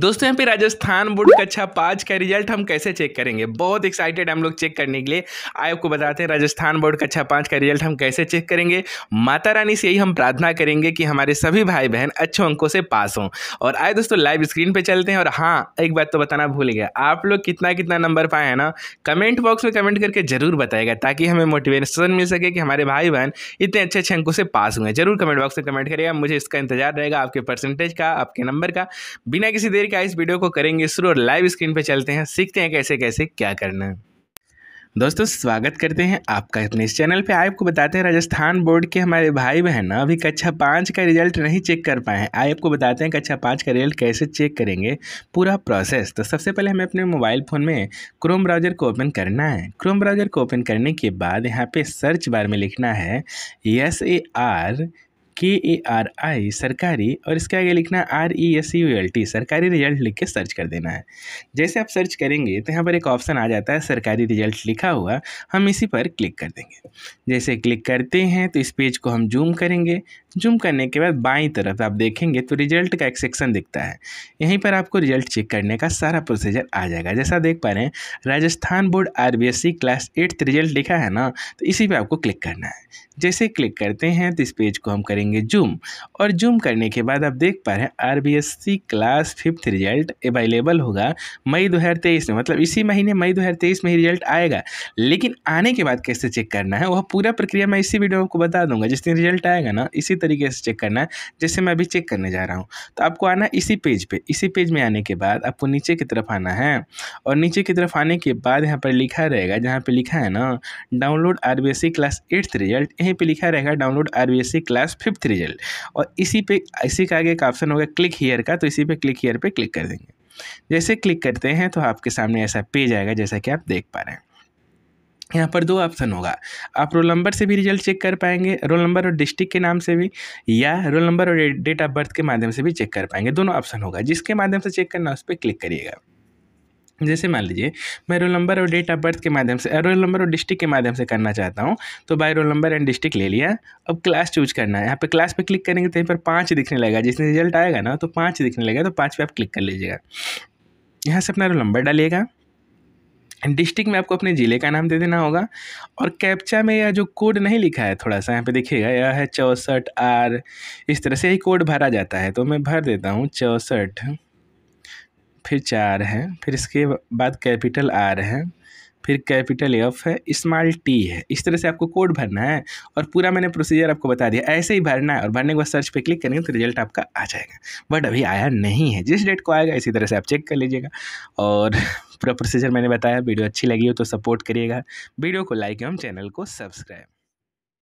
दोस्तों यहाँ पे राजस्थान बोर्ड कक्षा अच्छा पाँच का रिजल्ट हम कैसे चेक करेंगे बहुत एक्साइटेड हम लोग चेक करने के लिए आए आपको बताते हैं राजस्थान बोर्ड कक्षा अच्छा पाँच का रिजल्ट हम कैसे चेक करेंगे माता रानी से यही हम प्रार्थना करेंगे कि हमारे सभी भाई बहन अच्छे अंकों से पास हों और आए दोस्तों लाइव स्क्रीन पर चलते हैं और हाँ एक बात तो बताना भूल गया आप लोग कितना कितना नंबर पाए हैं ना कमेंट बॉक्स में कमेंट करके जरूर बताएगा ताकि हमें मोटिवेशन मिल सके कि हमारे भाई बहन इतने अच्छे अच्छे अंकों से पास हुए जरूर कमेंट बॉक्स में कमेंट करिएगा मुझे इसका इंतजार रहेगा आपके परसेंटेज का आपके नंबर का बिना किसी देर के इस वीडियो को करेंगे शुरू और लाइव स्क्रीन पे चलते हैं सीखते हैं कैसे कैसे क्या करना है दोस्तों स्वागत करते हैं आपका अपने इस चैनल पे आपको बताते हैं राजस्थान बोर्ड के हमारे भाई बहन अभी कक्षा पाँच का रिजल्ट नहीं चेक कर पाए हैं आपको बताते हैं कक्षा पाँच का रिजल्ट कैसे चेक करेंगे पूरा प्रोसेस तो सबसे पहले हमें अपने मोबाइल फ़ोन में क्रोम ब्राउज़र को ओपन करना है क्रोम ब्राउज़र को ओपन करने के बाद यहाँ पर सर्च बार में लिखना है एस ए आर के ए आर आई सरकारी और इसके आगे लिखना R E S U L T सरकारी रिजल्ट लिख के सर्च कर देना है जैसे आप सर्च करेंगे तो यहाँ पर एक ऑप्शन आ जाता है सरकारी रिजल्ट लिखा हुआ हम इसी पर क्लिक कर देंगे जैसे क्लिक करते हैं तो इस पेज को हम जूम करेंगे जूम करने के बाद बाईं तरफ आप देखेंगे तो रिजल्ट का एक सेक्शन दिखता है यहीं पर आपको रिजल्ट चेक करने का सारा प्रोसीजर आ जाएगा जैसा देख पा रहे हैं Rajasthan board R B S C class eighth result लिखा है ना तो इसी पर आपको क्लिक करना है जैसे क्लिक करते हैं तो इस पेज को हम करेंगे करेंगे जूम और जूम करने के बाद आप देख पा रहे हैं RBSC class fifth result available होगा मई तेईस में मतलब इसी महीने मई 2023 में ही रिजल्ट आएगा लेकिन आने के बाद कैसे चेक करना है वह पूरा प्रक्रिया मैं इसी वीडियो में आपको बता दूंगा जिस दिन रिजल्ट आएगा ना इसी तरीके से चेक करना है जैसे मैं अभी चेक करने जा रहा हूँ तो आपको आना इसी पेज पर इसी पेज में आने के बाद आपको नीचे की तरफ आना है और नीचे की तरफ आने के बाद यहाँ पर लिखा रहेगा जहाँ पर लिखा है ना download R class eighth result यहीं पर लिखा रहेगा download R class fifth fifth result और इसी पे इसी का आगे एक ऑप्शन होगा क्लिक हीयर का तो इसी पे क्लिक हीयर पे क्लिक कर देंगे जैसे क्लिक करते हैं तो आपके सामने ऐसा पेज आएगा जैसा कि आप देख पा रहे हैं यहाँ पर दो ऑप्शन होगा आप रोल नंबर से भी रिजल्ट चेक कर पाएंगे रोल नंबर और डिस्ट्रिक्ट के नाम से भी या रोल नंबर और डेट ऑफ बर्थ के माध्यम से भी चेक कर पाएंगे दोनों ऑप्शन होगा जिसके माध्यम से चेक करना उस पर क्लिक करिएगा जैसे मान लीजिए मैं रोल नंबर और डेट ऑफ बर्थ के माध्यम से रोल नंबर और डिस्ट्रिक्ट के माध्यम से करना चाहता हूँ तो by roll number and district ले लिया अब क्लास चूज करना है यहाँ पे क्लास पे क्लिक करेंगे तो यहीं पर पाँच दिखने लगेगा जिसने रिजल्ट आएगा ना तो पाँच दिखने लगेगा तो पाँच पे आप क्लिक कर लीजिएगा यहाँ से अपना रोल नंबर डालिएगा डिस्ट्रिक्ट में आपको अपने ज़िले का नाम दे देना होगा और कैप्चा में यह जो कोड नहीं लिखा है थोड़ा सा यहाँ पे देखिएगा यह है चौंसठ आर इस तरह से ही कोड भरा जाता है तो मैं भर देता हूँ चौंसठ फिर चार है फिर इसके बाद कैपिटल आर है फिर कैपिटल एफ है स्मॉल टी है इस तरह से आपको कोड भरना है और पूरा मैंने प्रोसीजर आपको बता दिया ऐसे ही भरना है और भरने के बाद सर्च पे क्लिक करेंगे तो रिजल्ट आपका आ जाएगा बट अभी आया नहीं है जिस डेट को आएगा इसी तरह से आप चेक कर लीजिएगा और पूरा प्रोसीजर मैंने बताया वीडियो अच्छी लगी हो तो सपोर्ट करिएगा वीडियो को लाइक एवं चैनल को सब्सक्राइब